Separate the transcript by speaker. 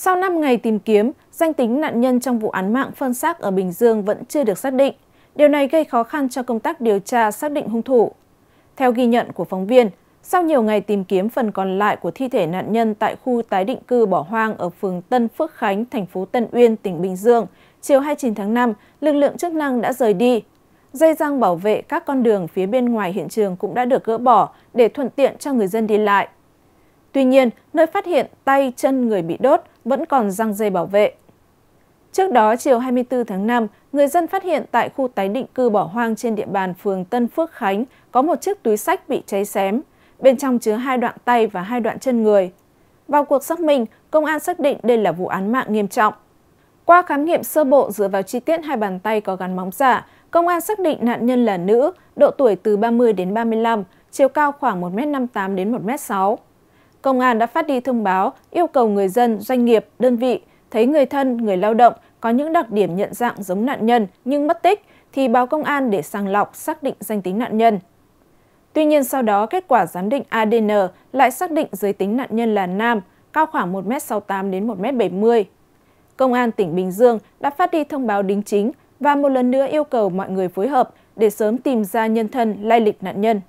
Speaker 1: Sau 5 ngày tìm kiếm, danh tính nạn nhân trong vụ án mạng phân xác ở Bình Dương vẫn chưa được xác định. Điều này gây khó khăn cho công tác điều tra xác định hung thủ. Theo ghi nhận của phóng viên, sau nhiều ngày tìm kiếm phần còn lại của thi thể nạn nhân tại khu tái định cư bỏ hoang ở phường Tân Phước Khánh, thành phố Tân Uyên, tỉnh Bình Dương, chiều 29 tháng 5, lực lượng chức năng đã rời đi. Dây răng bảo vệ các con đường phía bên ngoài hiện trường cũng đã được gỡ bỏ để thuận tiện cho người dân đi lại. Tuy nhiên, nơi phát hiện tay chân người bị đốt vẫn còn răng dây bảo vệ. Trước đó, chiều 24 tháng 5, người dân phát hiện tại khu tái định cư bỏ hoang trên địa bàn phường Tân Phước Khánh có một chiếc túi sách bị cháy xém, bên trong chứa hai đoạn tay và hai đoạn chân người. Vào cuộc xác minh, công an xác định đây là vụ án mạng nghiêm trọng. Qua khám nghiệm sơ bộ dựa vào chi tiết hai bàn tay có gắn móng giả, công an xác định nạn nhân là nữ, độ tuổi từ 30 đến 35, chiều cao khoảng 1m58 đến 1m6 công an đã phát đi thông báo yêu cầu người dân, doanh nghiệp, đơn vị thấy người thân, người lao động có những đặc điểm nhận dạng giống nạn nhân nhưng mất tích thì báo công an để sàng lọc xác định danh tính nạn nhân. Tuy nhiên sau đó kết quả giám định ADN lại xác định giới tính nạn nhân là nam, cao khoảng 1m68 đến 1m70. Công an tỉnh Bình Dương đã phát đi thông báo đính chính và một lần nữa yêu cầu mọi người phối hợp để sớm tìm ra nhân thân lai lịch nạn nhân.